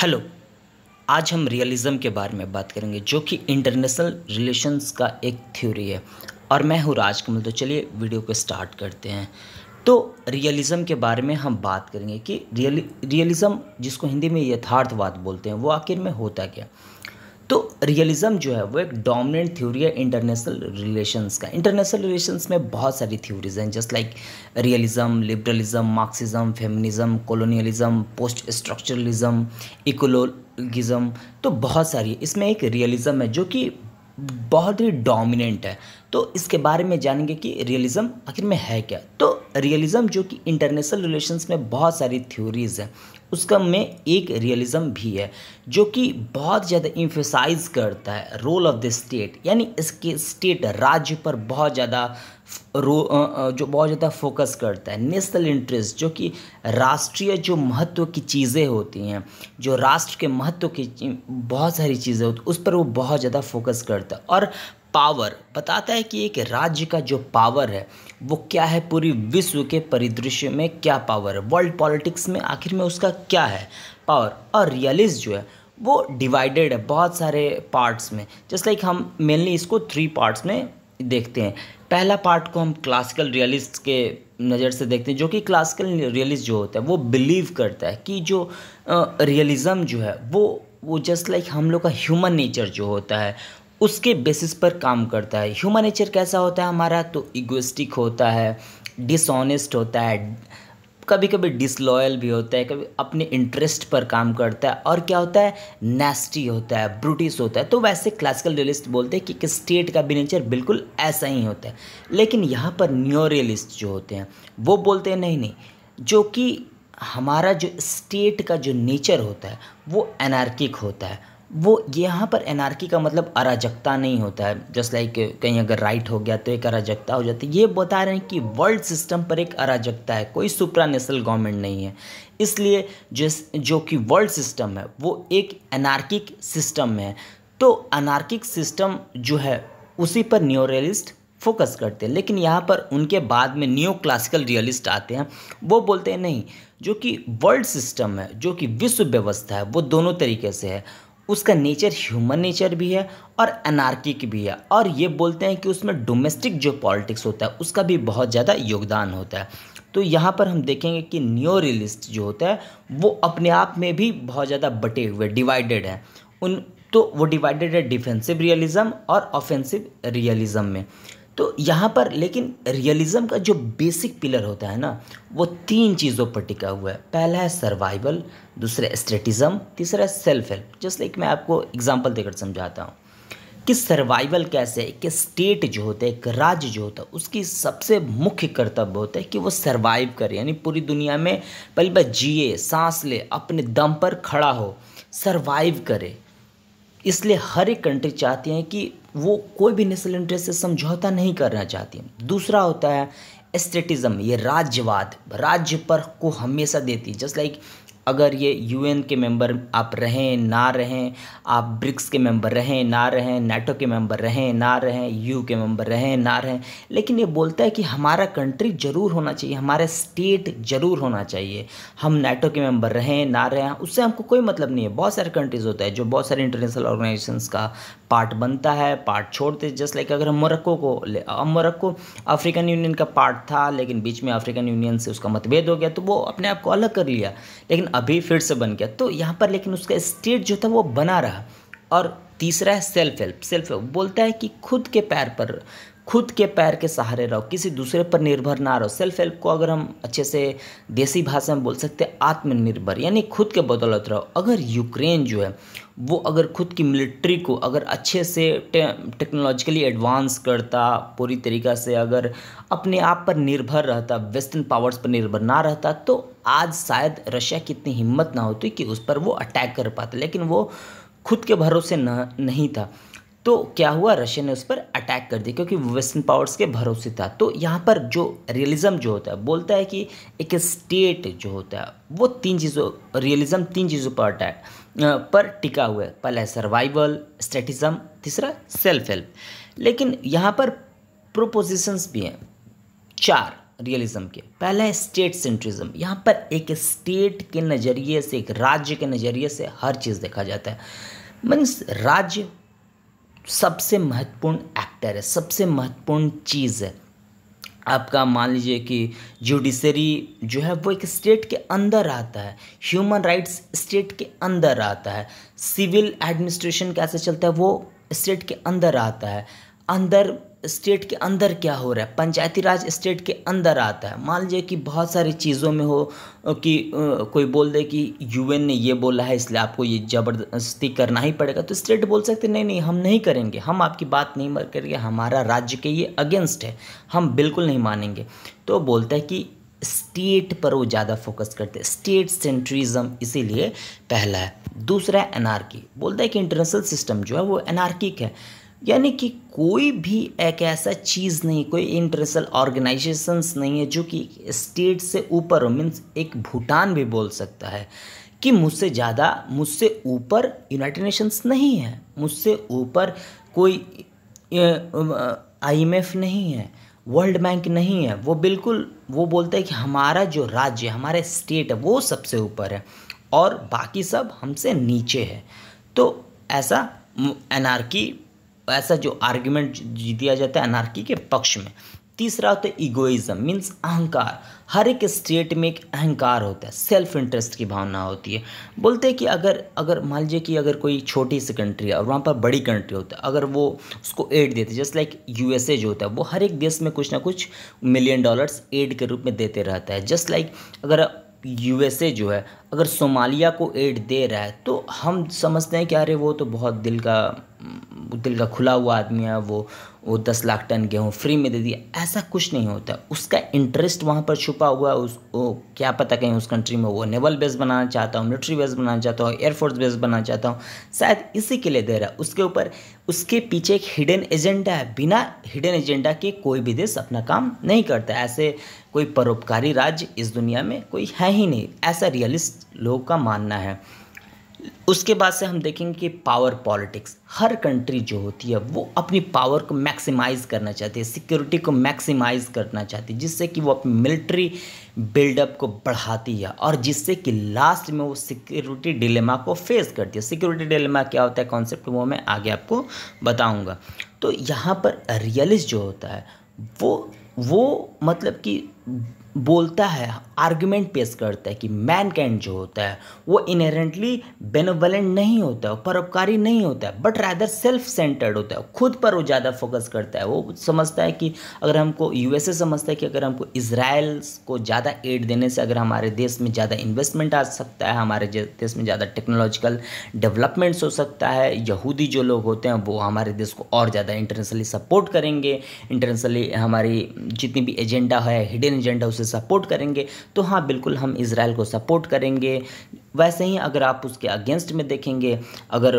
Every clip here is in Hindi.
हेलो आज हम रियलिज़म के बारे में बात करेंगे जो कि इंटरनेशनल रिलेशंस का एक थ्योरी है और मैं हूँ राजकमल तो चलिए वीडियो को स्टार्ट करते हैं तो रियलिज़म के बारे में हम बात करेंगे कि रियल रियलिज़म जिसको हिंदी में यथार्थवाद बोलते हैं वो आखिर में होता क्या रियलिज्म जो है वो एक डोमिनेंट थ्योरी है इंटरनेशनल रिलेशंस का इंटरनेशनल रिलेशंस में बहुत सारी थ्योरीज हैं just like realism liberalism Marxism feminism colonialism post structuralism ecologism तो बहुत सारी है इसमें एक रियलिज्म है जो कि बहुत ही डोमिनेंट है तो इसके बारे में जानेंगे कि रियलिज्म आखिर में है क्या तो रियलिज्म जो कि इंटरनेशनल रिलेशंस में बहुत सारी थ्योरीज हैं उसका में एक रियलिज़म भी है जो कि बहुत ज़्यादा इम्फेसाइज करता है रोल ऑफ द स्टेट यानी इसके स्टेट राज्य पर बहुत ज़्यादा रो जो बहुत ज़्यादा फोकस करता है नेशनल इंटरेस्ट जो कि राष्ट्रीय जो महत्व की चीज़ें होती हैं जो राष्ट्र के महत्व की बहुत सारी चीज़ें होती उस पर वो बहुत ज़्यादा फोकस करता है और पावर बताता है कि एक राज्य का जो पावर है वो क्या है पूरी विश्व के परिदृश्य में क्या पावर है वर्ल्ड पॉलिटिक्स में आखिर में उसका क्या है पावर और रियलिस्ट जो है वो डिवाइडेड है बहुत सारे पार्ट्स में जस्ट लाइक हम मेनली इसको थ्री पार्ट्स में देखते हैं पहला पार्ट को हम क्लासिकल रियलिस्ट के नज़र से देखते हैं जो कि क्लासिकल रियलिस्ट जो होता है वो बिलीव करता है कि जो रियलिज़म जो है वो वो जस्ट लाइक like हम लोग का ह्यूमन नेचर जो होता है उसके बेसिस पर काम करता है ह्यूमन नेचर कैसा होता है हमारा तो इगोस्टिक होता है डिसऑनेस्ट होता है कभी कभी डिसलॉयल भी होता है कभी अपने इंटरेस्ट पर काम करता है और क्या होता है नेस्टी होता है ब्रूटिस होता है तो वैसे क्लासिकल रियलिस्ट बोलते हैं कि कि स्टेट का भी नेचर बिल्कुल ऐसा ही होता है लेकिन यहाँ पर न्यो रियलिस्ट जो होते हैं वो बोलते हैं नहीं नहीं जो कि हमारा जो स्टेट का जो नेचर होता है वो एनार्किक होता है वो यहाँ पर एनार्की का मतलब अराजकता नहीं होता है जस्ट लाइक कहीं अगर राइट हो गया तो एक अराजकता हो जाती है ये बता रहे हैं कि वर्ल्ड सिस्टम पर एक अराजकता है कोई सुप्रानेशनल गवर्नमेंट नहीं है इसलिए जिस जो कि वर्ल्ड सिस्टम है वो एक अनार्किक सिस्टम है तो अनार्किक सिस्टम जो है उसी पर न्योरियलिस्ट फोकस करते हैं लेकिन यहाँ पर उनके बाद में न्यू क्लासिकल रियलिस्ट आते हैं वो बोलते हैं नहीं जो कि वर्ल्ड सिस्टम है जो कि विश्व व्यवस्था है वो दोनों तरीके से है उसका नेचर ह्यूमन नेचर भी है और अनार्किक भी है और ये बोलते हैं कि उसमें डोमेस्टिक जो पॉलिटिक्स होता है उसका भी बहुत ज़्यादा योगदान होता है तो यहाँ पर हम देखेंगे कि न्यो रियलिस्ट जो होता है वो अपने आप में भी बहुत ज़्यादा बटे हुए डिवाइडेड हैं उन तो वो डिवाइडेड है डिफेंसिव रियलिज़्म और ऑफेंसिव रियलिज़्म में तो यहाँ पर लेकिन रियलिज़म का जो बेसिक पिलर होता है ना वो तीन चीज़ों पर टिका हुआ है पहला है सर्वाइवल दूसरा स्ट्रेटिज़म तीसरा है सेल्फ हेल्प जस्ट लाइक मैं आपको एग्जांपल देकर समझाता हूँ कि सर्वाइवल कैसे एक स्टेट जो होता है एक राज्य जो होता है उसकी सबसे मुख्य कर्तव्य होता है कि वो सर्वाइव करे यानी पूरी दुनिया में पहली बार जिए सांस ले अपने दम पर खड़ा हो सर्वाइव करे इसलिए हर एक कंट्री चाहती हैं कि वो कोई भी नेशनल इंटरेस्ट से समझौता नहीं करना चाहती दूसरा होता है स्टेटिज़म ये राज्यवाद राज्य पर को हमेशा देती है जस्ट लाइक अगर ये यूएन के मेंबर आप रहें ना रहें आप ब्रिक्स के मेंबर रहें ना रहें नाटो के मेंबर रहें ना रहें यू के मेंबर रहें ना रहें लेकिन ये बोलता है कि हमारा कंट्री ज़रूर होना चाहिए हमारा स्टेट ज़रूर होना चाहिए हम नाटो के मेंबर रहें ना रहें उससे हमको कोई मतलब नहीं है बहुत सारे कंट्रीज़ होता है जो बहुत सारे इंटरनेशनल ऑर्गेनाइजेशन का पार्ट बनता है पार्ट छोड़ते जस्ट लाइक अगर हम मोरक्को को मोरक्को अफ्रीकन यूनियन का पार्ट था लेकिन बीच में अफ्रीकन यूनियन से उसका मतभेद हो गया तो वो अपने आप को अलग कर लिया लेकिन अभी फिर से बन गया तो यहाँ पर लेकिन उसका स्टेट जो था वो बना रहा और तीसरा है सेल्फ हेल्प सेल्फ हेल्प बोलता है कि खुद के पैर पर खुद के पैर के सहारे रहो किसी दूसरे पर निर्भर ना रहो सेल्फ हेल्प को अगर हम अच्छे से देसी भाषा में बोल सकते हैं आत्मनिर्भर यानी खुद के बदौलत रहो अगर यूक्रेन जो है वो अगर खुद की मिलिट्री को अगर अच्छे से टे, टेक्नोलॉजिकली एडवांस करता पूरी तरीक़ा से अगर अपने आप पर निर्भर रहता वेस्टर्न पावर्स पर निर्भर ना रहता तो आज शायद रशिया की इतनी हिम्मत ना होती कि उस पर वो अटैक कर पाते लेकिन वो खुद के भरोसे न नहीं था तो क्या हुआ रशिया ने उस पर अटैक कर दिया क्योंकि वेस्टर्न पावर्स के भरोसे था तो यहाँ पर जो रियलिज़्म जो होता है बोलता है कि एक स्टेट जो होता है वो तीन चीज़ों रियलिज्म तीन चीज़ों पर अटैक पर टिका हुआ है पहला है सर्वाइवल स्टेटिज्म तीसरा सेल्फ हेल्प लेकिन यहाँ पर प्रोपोजिशंस भी हैं चार रियलिज्म के पहला है स्टेट सेंट्रिज्म यहाँ पर एक स्टेट के नज़रिए से एक राज्य के नज़रिए से हर चीज़ देखा जाता है मीन्स राज्य सबसे महत्वपूर्ण एक्टर है सबसे महत्वपूर्ण चीज़ है आपका मान लीजिए कि जुडिशरी जो है वो एक स्टेट के अंदर आता है ह्यूमन राइट्स स्टेट के अंदर आता है सिविल एडमिनिस्ट्रेशन कैसे चलता है वो स्टेट के अंदर आता है अंदर स्टेट के अंदर क्या हो रहा है पंचायती राज स्टेट के अंदर आता है मान लीजिए कि बहुत सारी चीज़ों में हो कि कोई बोल दे कि यूएन ने ये बोला है इसलिए आपको ये ज़बरदस्ती करना ही पड़ेगा तो स्टेट बोल सकते नहीं नहीं हम नहीं करेंगे हम आपकी बात नहीं मर करेंगे हमारा राज्य के ये अगेंस्ट है हम बिल्कुल नहीं मानेंगे तो बोलता है कि स्टेट पर वो ज़्यादा फोकस करते हैं स्टेट सेंट्रिज्म इसीलिए पहला है दूसरा है एनआरकी बोलता है कि इंटरनेशनल सिस्टम जो है वो एनार्किक है यानी कि कोई भी एक ऐसा चीज़ नहीं कोई इंटरनेशनल ऑर्गेनाइजेशंस नहीं है जो कि स्टेट से ऊपर हो मीन्स एक भूटान भी बोल सकता है कि मुझसे ज़्यादा मुझसे ऊपर यूनाइटेड नेशंस नहीं है मुझसे ऊपर कोई आईएमएफ नहीं है वर्ल्ड बैंक नहीं है वो बिल्कुल वो बोलता है कि हमारा जो राज्य हमारे स्टेट है वो सबसे ऊपर है और बाकी सब हमसे नीचे है तो ऐसा एनार्की तो ऐसा जो आर्ग्यूमेंट दिया जाता है अनार्की के पक्ष में तीसरा होता है इगोइज़म मीन्स अहंकार हर एक स्टेट में एक अहंकार होता है सेल्फ इंटरेस्ट की भावना होती है बोलते हैं कि अगर अगर मान लीजिए कि अगर कोई छोटी सी कंट्री है और वहाँ पर बड़ी कंट्री होती है अगर वो उसको एड देते जस्ट लाइक यूएसए जो होता है वो हर एक देश में कुछ ना कुछ मिलियन डॉलर्स एड के रूप में देते रहता है जस्ट लाइक अगर यूएसए जो है अगर सोमालिया को एड दे रहा है तो हम समझते हैं कि अरे वो तो बहुत दिल का दिल का खुला हुआ आदमी है वो वो दस लाख टन गेहूँ फ्री में दे दिया ऐसा कुछ नहीं होता उसका इंटरेस्ट वहाँ पर छुपा हुआ है उस वो क्या पता कहीं उस कंट्री में वो नेवल बेस बनाना चाहता हूँ मिलिट्री बेस बनाना चाहता हूँ एयरफोर्स बेस बनाना चाहता हूँ शायद इसी के लिए दे रहा है उसके ऊपर उसके पीछे एक हिडन एजेंडा है बिना हिडन एजेंडा के कोई भी देश अपना काम नहीं करता ऐसे कोई परोपकारी राज्य इस दुनिया में कोई है ही नहीं ऐसा रियलिस्ट लोगों का मानना है उसके बाद से हम देखेंगे कि पावर पॉलिटिक्स हर कंट्री जो होती है वो अपनी पावर को मैक्सिमाइज करना चाहती है सिक्योरिटी को मैक्सिमाइज करना चाहती है जिससे कि वो अपनी मिलिट्री बिल्डअप को बढ़ाती है और जिससे कि लास्ट में वो सिक्योरिटी डिलेमा को फेस करती है सिक्योरिटी डिलेमा क्या होता है कॉन्सेप्ट वो मैं आगे आपको बताऊँगा तो यहाँ पर रियलिस्ट जो होता है वो वो मतलब कि बोलता है आर्ग्यूमेंट पेश करता है कि मैन कैंड जो होता है वो इनहेरेंटली बेनोवलेंट नहीं होता है परोपकारी नहीं होता है बट रैदर सेल्फ सेंटर्ड होता है खुद पर वो ज़्यादा फोकस करता है वो समझता है कि अगर हमको यूएसए समझता है कि अगर हमको इसराइल को ज़्यादा एड देने से अगर हमारे देश में ज़्यादा इन्वेस्टमेंट आ सकता है हमारे देश में ज़्यादा टेक्नोलॉजिकल डेवलपमेंट्स हो सकता है यहूदी जो लोग होते हैं वो हमारे देश को और ज़्यादा इंटरनेशनली सपोर्ट करेंगे इंटरनेशनली हमारी जितनी भी एजेंडा है हिडन एजेंडा उसे सपोर्ट करेंगे तो हाँ बिल्कुल हम इसराइल को सपोर्ट करेंगे वैसे ही अगर आप उसके अगेंस्ट में देखेंगे अगर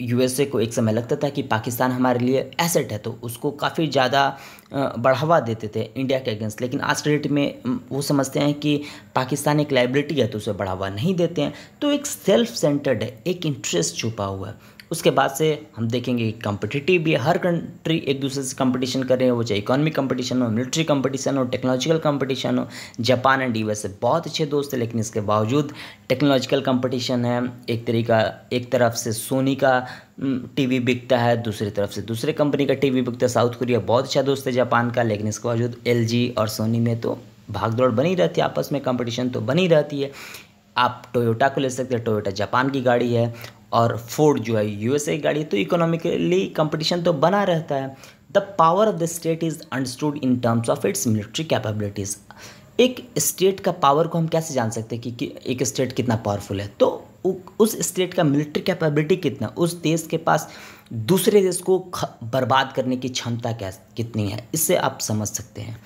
यूएसए को एक समय लगता था कि पाकिस्तान हमारे लिए एसेट है तो उसको काफ़ी ज़्यादा बढ़ावा देते थे इंडिया के अगेंस्ट लेकिन आज के डेट में वो समझते हैं कि पाकिस्तान एक लाइबिलिटी है तो उसे बढ़ावा नहीं देते हैं तो एक सेल्फ सेंटर्ड है एक इंटरेस्ट छुपा हुआ है उसके बाद से हम देखेंगे कंपिटिटिव भी हर कंट्री एक दूसरे से कंपटीशन कर रहे हैं वो चाहे इकोनॉमिक कंपटीशन हो मिलिट्री कंपटीशन हो टेक्नोलॉजिकल कंपटीशन हो जापान एंड यूएसए बहुत अच्छे दोस्त है लेकिन इसके बावजूद टेक्नोलॉजिकल कंपटीशन है एक तरीका एक तरफ से सोनी का टीवी बिकता है दूसरी तरफ से दूसरे कंपनी का टीवी बिकता है साउथ कोरिया बहुत अच्छा दोस्त है जापान का लेकिन इसके बावजूद एल और सोनी में तो भागदौड़ बनी रहती है आपस में कंपटीशन तो बनी रहती है आप टोयोटा को ले सकते हैं टोयोटा जापान की गाड़ी है और फोर्ड जो है यूएसए गाड़ी है तो इकोनॉमिकली कंपटीशन तो बना रहता है the power of the state is understood in terms of its military capabilities एक स्टेट का पावर को हम कैसे जान सकते हैं कि, कि एक स्टेट कितना पावरफुल है तो उ, उस स्टेट का मिलिट्री कैपेबिलिटी कितना उस देश के पास दूसरे देश को बर्बाद करने की क्षमता क्या कितनी है इससे आप समझ सकते हैं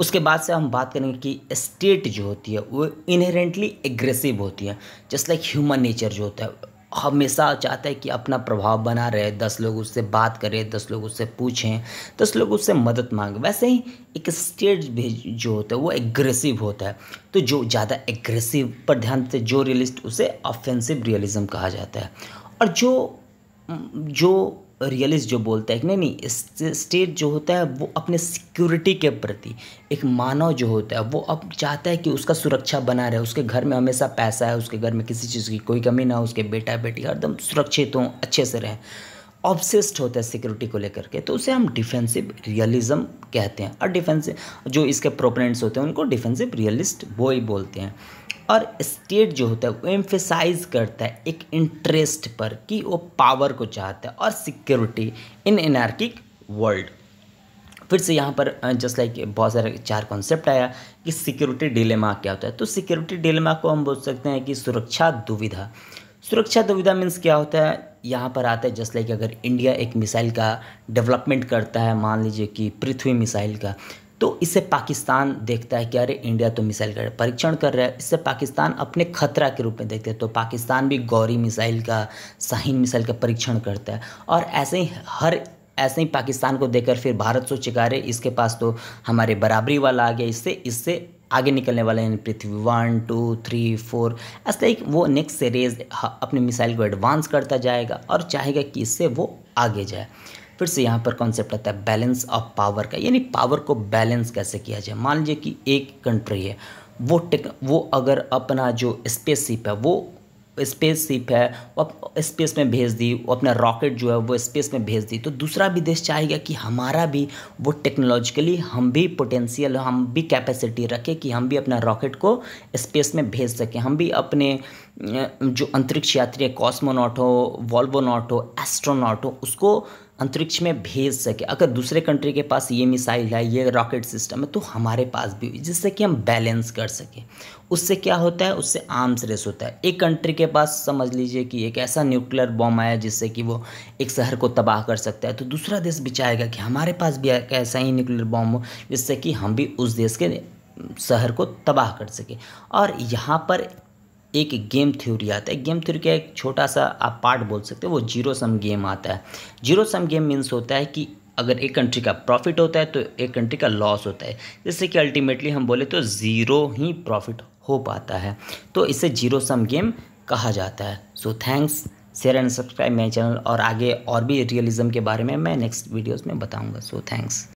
उसके बाद से हम बात करेंगे कि स्टेट जो होती है वो इनहेरेंटली एग्रेसिव होती है जस्ट लाइक ह्यूमन नेचर जो होता है हमेशा चाहता है कि अपना प्रभाव बना रहे दस लोग उससे बात करें दस लोग उससे पूछें दस लोग उससे मदद मांगें वैसे ही एक स्टेज भी जो होता है वो एग्रेसिव होता है तो जो ज़्यादा एग्रेसिव पर ध्यान से जो रियलिस्ट उसे ऑफेंसिव रियलिज़म कहा जाता है और जो जो रियलिस्ट जो बोलता है कि नहीं नहीं स्टेट जो होता है वो अपने सिक्योरिटी के प्रति एक मानव जो होता है वो अब चाहता है कि उसका सुरक्षा बना रहे उसके घर में हमेशा पैसा है उसके घर में किसी चीज़ की कोई कमी ना हो उसके बेटा बेटी हरदम सुरक्षित हों अच्छे से रहें ऑब्सेस्ड होता है सिक्योरिटी को लेकर के तो उसे हम डिफेंसिव रियलिज्म कहते हैं और डिफेंसिव जो इसके प्रोपोनेंट्स होते हैं उनको डिफेंसिव रियलिस्ट वो ही बोलते हैं और स्टेट जो होता है वो एम्फेसाइज करता है एक इंटरेस्ट पर कि वो पावर को चाहता है और सिक्योरिटी इन एनार्किक वर्ल्ड फिर से यहाँ पर जस्ट लाइक बहुत सारे चार कॉन्सेप्ट आया कि सिक्योरिटी डिलेमा क्या होता है तो सिक्योरिटी डिलेमा को हम बोल सकते हैं कि सुरक्षा दुविधा सुरक्षा दुविधा मीन्स क्या होता है यहाँ पर आता है जस्ट लाइक अगर इंडिया एक मिसाइल का डेवलपमेंट करता है मान लीजिए कि पृथ्वी मिसाइल का तो इसे पाकिस्तान देखता है कि अरे इंडिया तो मिसाइल का परीक्षण कर रहा है इससे पाकिस्तान अपने खतरा के रूप में देखते हैं तो पाकिस्तान भी गौरी मिसाइल का शाहीन मिसाइल का परीक्षण करता है और ऐसे ही हर ऐसे ही पाकिस्तान को देखकर फिर भारत सोचेगा रहे इसके पास तो हमारे बराबरी वाला आ गया इससे इससे आगे निकलने वाले हैं Prithvi one two three four ऐसा एक वो नेक्स्ट सीरीज अपने मिसाइल को एडवांस करता जाएगा और चाहेगा कि इससे वो आगे जाए फिर से यहाँ पर कॉन्सेप्ट आता है बैलेंस ऑफ पावर का यानी पावर को बैलेंस कैसे किया जाए मान लीजिए कि एक कंट्री है वो टेक वो अगर अपना जो स्पेस शिप है वो स्पेस शिप है वो स्पेस में भेज दी वो अपना रॉकेट जो है वो स्पेस में भेज दी तो दूसरा भी देश चाहेगा कि हमारा भी वो टेक्नोलॉजिकली हम भी पोटेंशियल हम भी कैपेसिटी रखें कि हम भी अपना रॉकेट को स्पेस में भेज सकें हम भी अपने जो अंतरिक्ष यात्री है कॉस्मोनॉट हो वॉल्वोनॉट हो एस्ट्रोनॉट हो उसको अंतरिक्ष में भेज सके अगर दूसरे कंट्री के पास ये मिसाइल है ये रॉकेट सिस्टम है तो हमारे पास भी जिससे कि हम बैलेंस कर सकें उससे क्या होता है उससे आर्म्स रेस होता है एक कंट्री के पास समझ लीजिए कि एक ऐसा न्यूक्लियर बॉम्ब आया जिससे कि वो एक शहर को तबाह कर सकता है तो दूसरा देश भी चाहेगा कि हमारे पास भी एक ऐसा ही न्यूक्लियर बॉम्ब हो जिससे कि हम भी उस देश के शहर को तबाह कर सकें और यहाँ पर एक गेम थ्योरी आता है गेम थ्योरी का एक छोटा सा आप पार्ट बोल सकते हो वो जीरो सम गेम आता है जीरो सम गेम मीन्स होता है कि अगर एक कंट्री का प्रॉफिट होता है तो एक कंट्री का लॉस होता है जैसे कि अल्टीमेटली हम बोले तो ज़ीरो ही प्रॉफिट हो पाता है तो इसे जीरो सम गेम कहा जाता है so thanks share and subscribe मेरे चैनल और आगे और भी रियलिज़म के बारे में मैं नेक्स्ट वीडियोज़ में बताऊँगा सो थैंक्स